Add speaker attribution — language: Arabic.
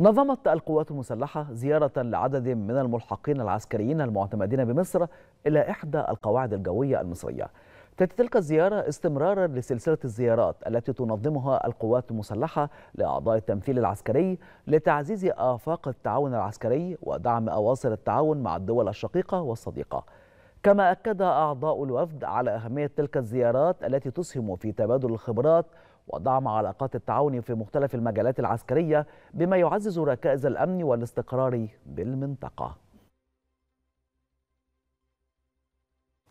Speaker 1: نظمت القوات المسلحة زيارة لعدد من الملحقين العسكريين المعتمدين بمصر إلى إحدى القواعد الجوية المصرية تأتي تلك الزيارة استمرارا لسلسلة الزيارات التي تنظمها القوات المسلحة لأعضاء التمثيل العسكري لتعزيز آفاق التعاون العسكري ودعم أواصر التعاون مع الدول الشقيقة والصديقة كما أكد أعضاء الوفد على أهمية تلك الزيارات التي تسهم في تبادل الخبرات ودعم علاقات التعاون في مختلف المجالات العسكرية بما يعزز ركائز الأمن والاستقرار بالمنطقة